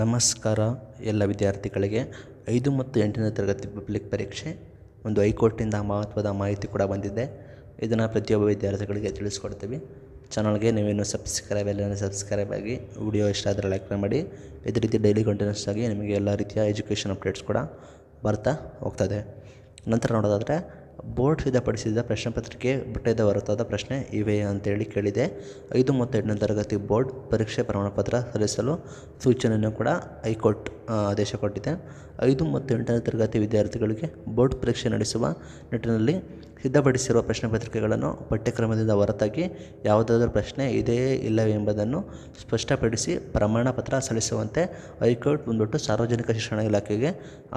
ನಮಸ್ಕಾರ ಎಲ್ಲ ವಿದ್ಯಾರ್ಥಿಗಳಿಗೆ ಐದು ಮತ್ತು ಎಂಟನೇ ತರಗತಿ ಪಬ್ಲಿಕ್ ಪರೀಕ್ಷೆ ಒಂದು ಹೈಕೋರ್ಟಿಂದ ಮಹತ್ವದ ಮಾಹಿತಿ ಕೂಡ ಬಂದಿದೆ ಇದನ್ನು ಪ್ರತಿಯೊಬ್ಬ ವಿದ್ಯಾರ್ಥಿಗಳಿಗೆ ತಿಳಿಸ್ಕೊಡ್ತೀವಿ ಚಾನಲ್ಗೆ ನೀವೇನು ಸಬ್ಸ್ಕ್ರೈಬ್ ಎಲ್ಲ ಸಬ್ಸ್ಕ್ರೈಬ್ ಆಗಿ ವಿಡಿಯೋ ಇಷ್ಟ ಆದರೆ ಲೈಕ್ ಮಾಡಿ ಇದೇ ರೀತಿ ಡೈಲಿ ಕಂಟಿನ್ಯೂಸ್ ಆಗಿ ನಿಮಗೆ ಎಲ್ಲ ರೀತಿಯ ಎಜುಕೇಷನ್ ಅಪ್ಡೇಟ್ಸ್ ಕೂಡ ಬರ್ತಾ ಹೋಗ್ತದೆ ನಂತರ ನೋಡೋದಾದರೆ ಬೋರ್ಡ್ ಸಿದ್ಧಪಡಿಸಿದ ಪ್ರಶ್ನೆ ಪತ್ರಿಕೆ ಪಠ್ಯದ ಹೊರತಾದ ಪ್ರಶ್ನೆ ಇವೆ ಅಂತೇಳಿ ಕೇಳಿದೆ ಐದು ಮತ್ತು ಎಂಟನೇ ತರಗತಿ ಬೋರ್ಡ್ ಪರೀಕ್ಷೆ ಪ್ರಮಾಣಪತ್ರ ಸಲ್ಲಿಸಲು ಸೂಚನೆಯನ್ನು ಕೂಡ ಹೈಕೋರ್ಟ್ ಆದೇಶ ಕೊಟ್ಟಿದೆ ಐದು ಮತ್ತು ಎಂಟನೇ ತರಗತಿ ವಿದ್ಯಾರ್ಥಿಗಳಿಗೆ ಬೋರ್ಡ್ ಪರೀಕ್ಷೆ ನಡೆಸುವ ನಿಟ್ಟಿನಲ್ಲಿ ಸಿದ್ಧಪಡಿಸಿರುವ ಪ್ರಶ್ನೆ ಪತ್ರಿಕೆಗಳನ್ನು ಪಠ್ಯಕ್ರಮದಿಂದ ಹೊರತಾಗಿ ಯಾವುದಾದರೂ ಪ್ರಶ್ನೆ ಇದೆಯೇ ಇಲ್ಲವೇ ಎಂಬುದನ್ನು ಸ್ಪಷ್ಟಪಡಿಸಿ ಪ್ರಮಾಣ ಪತ್ರ ಸಲ್ಲಿಸುವಂತೆ ಹೈಕೋರ್ಟ್ ಮುಂದಿಟ್ಟು ಸಾರ್ವಜನಿಕ ಶಿಕ್ಷಣ ಇಲಾಖೆಗೆ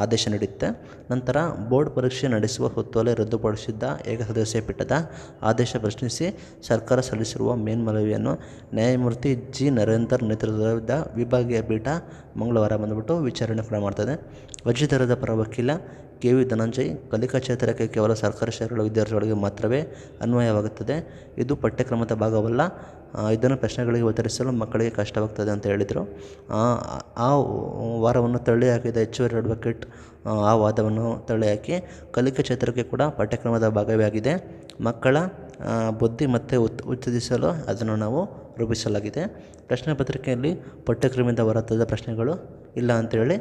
ಆದೇಶ ನೀಡುತ್ತೆ ನಂತರ ಬೋರ್ಡ್ ಪರೀಕ್ಷೆ ನಡೆಸುವ ಸುತ್ತೋಲೆ ರದ್ದುಪಡಿಸಿದ್ದ ಏಕಸದಸ್ಯ ಪೀಠದ ಆದೇಶ ಪ್ರಶ್ನಿಸಿ ಸರ್ಕಾರ ಸಲ್ಲಿಸಿರುವ ಮೇಲ್ಮನವಿಯನ್ನು ನ್ಯಾಯಮೂರ್ತಿ ಜಿ ನರೇಂದರ್ ನೇತೃತ್ವದ ವಿಭಾಗೀಯ ಪೀಠ ಮಂಗಳವಾರ ಬಂದುಬಿಟ್ಟು ವಿಚಾರಣೆ ಕೂಡ ಮಾಡ್ತದೆ ವಜ್ರಧರದ ಪರ ವಕೀಲ ಕೆ ವಿ ಧನಂಜಯ್ ಕಲಿಕಾ ಕ್ಷೇತ್ರಕ್ಕೆ ಕೇವಲ ಸರ್ಕಾರಿ ಶಾಲೆಗಳ ವಿದ್ಯಾರ್ಥಿಗಳಿಗೆ ಮಾತ್ರವೇ ಅನ್ವಯವಾಗುತ್ತದೆ ಇದು ಪಠ್ಯಕ್ರಮದ ಭಾಗವಲ್ಲ ಇದನ್ನು ಪ್ರಶ್ನೆಗಳಿಗೆ ಉತ್ತರಿಸಲು ಮಕ್ಕಳಿಗೆ ಕಷ್ಟವಾಗ್ತದೆ ಅಂತ ಹೇಳಿದರು ಆ ವಾರವನ್ನು ತಳ್ಳಿ ಹಾಕಿದ ಹೆಚ್ಚುವರಿ ಅಡ್ವೊಕೇಟ್ ಆ ವಾದವನ್ನು ತಳ್ಳಿ ಹಾಕಿ ಕಲಿಕಾ ಕ್ಷೇತ್ರಕ್ಕೆ ಕೂಡ ಪಠ್ಯಕ್ರಮದ ಭಾಗವೇ ಆಗಿದೆ ಮಕ್ಕಳ ಬುದ್ಧಿ ಮತ್ತು ಉತ್ ಉತ್ತೇಜಿಸಲು ಅದನ್ನು ನಾವು ರೂಪಿಸಲಾಗಿದೆ ಪ್ರಶ್ನೆ ಪತ್ರಿಕೆಯಲ್ಲಿ ಪಠ್ಯಕ್ರಮದಿಂದ ಹೊರತದ ಪ್ರಶ್ನೆಗಳು ಇಲ್ಲ ಅಂಥೇಳಿ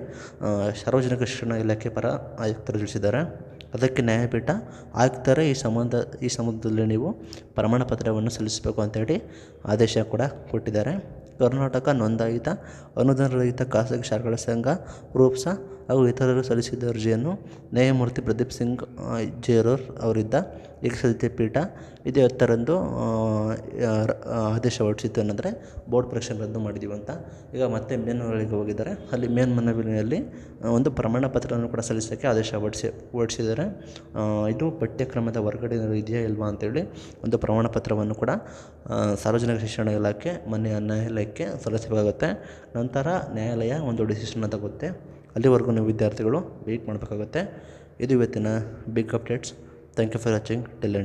ಸಾರ್ವಜನಿಕ ಶಿಕ್ಷಣ ಇಲಾಖೆ ಪರ ಆಯುಕ್ತರು ತಿಳಿಸಿದ್ದಾರೆ ಅದಕ್ಕೆ ನ್ಯಾಯಪೀಠ ಆಯುಕ್ತರೇ ಈ ಸಂಬಂಧ ಈ ಸಂಬಂಧದಲ್ಲಿ ನೀವು ಪ್ರಮಾಣ ಪತ್ರವನ್ನು ಸಲ್ಲಿಸಬೇಕು ಅಂತೇಳಿ ಆದೇಶ ಕೂಡ ಕೊಟ್ಟಿದ್ದಾರೆ ಕರ್ನಾಟಕ ನೋಂದಾಯಿತ ಅನುದಾನರಹಿತ ಖಾಸಗಿ ಶಾಲೆಗಳ ಸಂಘ ರೂಪ್ಸ ಹಾಗೂ ಇತರರು ಸಲ್ಲಿಸಿದ್ದ ಅರ್ಜಿಯನ್ನು ನ್ಯಾಯಮೂರ್ತಿ ಪ್ರದೀಪ್ ಸಿಂಗ್ ಜೇರೂರ್ ಅವರಿದ್ದ ಏಕಸದಸ್ಯ ಪೀಠ ಇದೇ ಹತ್ತರಂದು ಆದೇಶ ಹೊರಡಿಸಿತ್ತು ಏನಂದರೆ ಬೋರ್ಡ್ ಪರೀಕ್ಷೆ ರದ್ದು ಮಾಡಿದ್ದೀವಿ ಅಂತ ಈಗ ಮತ್ತೆ ಮೇನ್ಮನವಿಗೆ ಹೋಗಿದ್ದಾರೆ ಅಲ್ಲಿ ಮೇನ್ಮನವಿನಲ್ಲಿ ಒಂದು ಪ್ರಮಾಣ ಪತ್ರವನ್ನು ಕೂಡ ಸಲ್ಲಿಸೋಕ್ಕೆ ಆದೇಶ ಹೊರಡಿಸಿ ಹೊರಡಿಸಿದ್ದಾರೆ ಇದು ಪಠ್ಯಕ್ರಮದ ಹೊರಗಡೆ ಇದೆಯಾ ಇಲ್ವಾ ಅಂತೇಳಿ ಒಂದು ಪ್ರಮಾಣ ಪತ್ರವನ್ನು ಕೂಡ ಸಾರ್ವಜನಿಕ ಶಿಕ್ಷಣ ಇಲಾಖೆ ಮನೆಯ ನ್ಯಾಯಾಲಯಕ್ಕೆ ಸಲ್ಲಿಸಬೇಕಾಗುತ್ತೆ ನಂತರ ನ್ಯಾಯಾಲಯ ಒಂದು ಡಿಸಿಷನ್ ತಗುತ್ತೆ ಅಲ್ಲಿವರೆಗೂ ನೀವು ವಿದ್ಯಾರ್ಥಿಗಳು ವೆಯ್ಟ್ ಮಾಡಬೇಕಾಗುತ್ತೆ ಇದು ಇವತ್ತಿನ big updates thank you for watching till